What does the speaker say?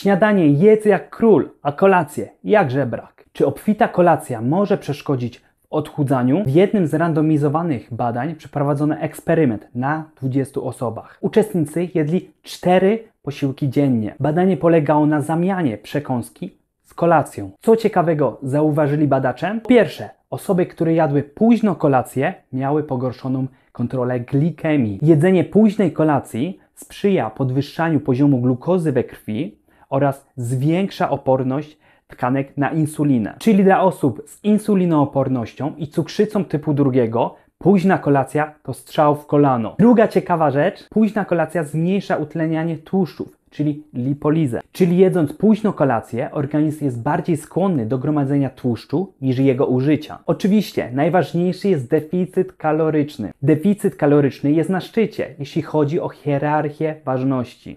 Śniadanie jedz jak król, a kolację jak żebrak. Czy obfita kolacja może przeszkodzić w odchudzaniu? W jednym z randomizowanych badań przeprowadzono eksperyment na 20 osobach. Uczestnicy jedli 4 posiłki dziennie. Badanie polegało na zamianie przekąski z kolacją. Co ciekawego zauważyli badacze? Po pierwsze, osoby, które jadły późno kolację, miały pogorszoną kontrolę glikemii. Jedzenie późnej kolacji sprzyja podwyższaniu poziomu glukozy we krwi, oraz zwiększa oporność tkanek na insulinę. Czyli dla osób z insulinoopornością i cukrzycą typu drugiego Późna kolacja to strzał w kolano. Druga ciekawa rzecz, późna kolacja zmniejsza utlenianie tłuszczów, czyli lipolizę. Czyli jedząc późno kolację, organizm jest bardziej skłonny do gromadzenia tłuszczu niż jego użycia. Oczywiście najważniejszy jest deficyt kaloryczny. Deficyt kaloryczny jest na szczycie, jeśli chodzi o hierarchię ważności.